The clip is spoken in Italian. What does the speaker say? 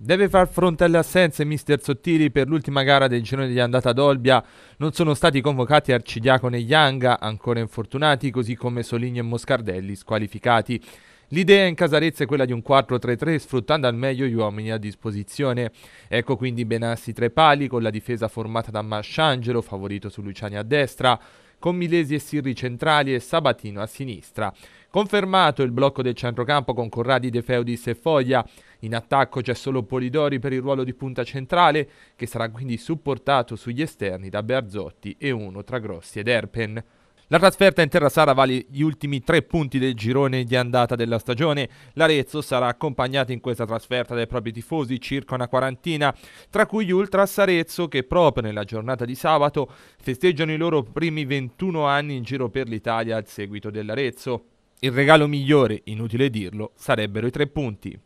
Deve far fronte alle assenze mister Sottili per l'ultima gara del girone di andata ad Olbia. Non sono stati convocati Arcidiacone e Yanga, ancora infortunati, così come Soligno e Moscardelli, squalificati. L'idea in Casarezza è quella di un 4-3-3 sfruttando al meglio gli uomini a disposizione. Ecco quindi Benassi tre pali con la difesa formata da Masciangelo, favorito su Luciani a destra, con Milesi e Sirri centrali e Sabatino a sinistra. Confermato il blocco del centrocampo con Corradi De Feudis e Foglia, in attacco c'è solo Polidori per il ruolo di punta centrale, che sarà quindi supportato sugli esterni da Berzotti e uno tra Grossi ed Erpen. La trasferta in terra sara vale gli ultimi tre punti del girone di andata della stagione. L'Arezzo sarà accompagnato in questa trasferta dai propri tifosi, circa una quarantina, tra cui gli Ultras Arezzo che proprio nella giornata di sabato festeggiano i loro primi 21 anni in giro per l'Italia al seguito dell'Arezzo. Il regalo migliore, inutile dirlo, sarebbero i tre punti.